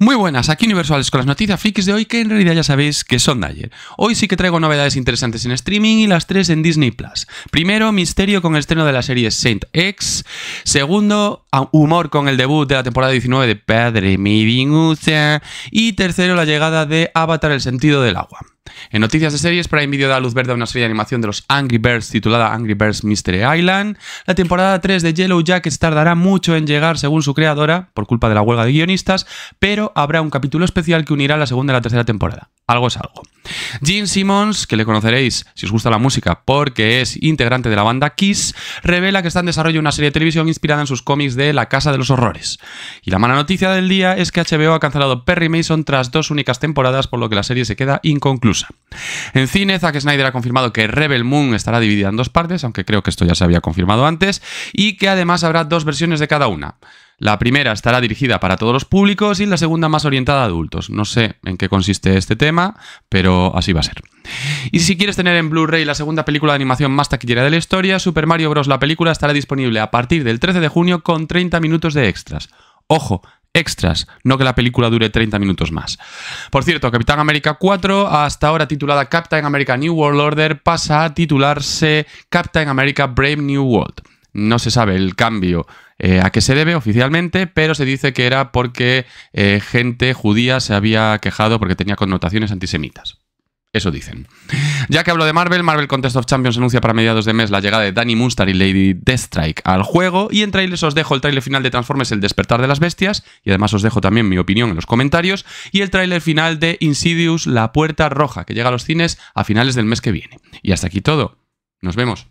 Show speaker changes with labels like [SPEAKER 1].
[SPEAKER 1] Muy buenas, aquí Universales con las noticias frikis de hoy que en realidad ya sabéis que son de ayer. Hoy sí que traigo novedades interesantes en streaming y las tres en Disney Plus. Primero, misterio con el estreno de la serie Saint X. Segundo, humor con el debut de la temporada 19 de Padre Midinuta. Y tercero, la llegada de Avatar el sentido del agua. En noticias de series, en Video da luz verde a una serie de animación de los Angry Birds titulada Angry Birds Mystery Island. La temporada 3 de Yellow Jackets tardará mucho en llegar según su creadora, por culpa de la huelga de guionistas, pero habrá un capítulo especial que unirá la segunda y la tercera temporada. Algo es algo. Gene Simmons, que le conoceréis si os gusta la música porque es integrante de la banda Kiss, revela que está en desarrollo una serie de televisión inspirada en sus cómics de La Casa de los Horrores. Y la mala noticia del día es que HBO ha cancelado Perry Mason tras dos únicas temporadas, por lo que la serie se queda inconclusa. En cine, Zack Snyder ha confirmado que Rebel Moon estará dividida en dos partes, aunque creo que esto ya se había confirmado antes, y que además habrá dos versiones de cada una. La primera estará dirigida para todos los públicos y la segunda más orientada a adultos. No sé en qué consiste este tema, pero así va a ser. Y si quieres tener en Blu-ray la segunda película de animación más taquillera de la historia, Super Mario Bros. la película estará disponible a partir del 13 de junio con 30 minutos de extras. Ojo, extras, no que la película dure 30 minutos más. Por cierto, Capitán América 4, hasta ahora titulada Captain America New World Order, pasa a titularse Captain America Brave New World. No se sabe el cambio eh, a qué se debe oficialmente, pero se dice que era porque eh, gente judía se había quejado porque tenía connotaciones antisemitas. Eso dicen. Ya que hablo de Marvel, Marvel Contest of Champions anuncia para mediados de mes la llegada de Danny Munster y Lady Deathstrike al juego. Y en trailers os dejo el trailer final de Transformers El Despertar de las Bestias. Y además os dejo también mi opinión en los comentarios. Y el trailer final de Insidious La Puerta Roja, que llega a los cines a finales del mes que viene. Y hasta aquí todo. Nos vemos.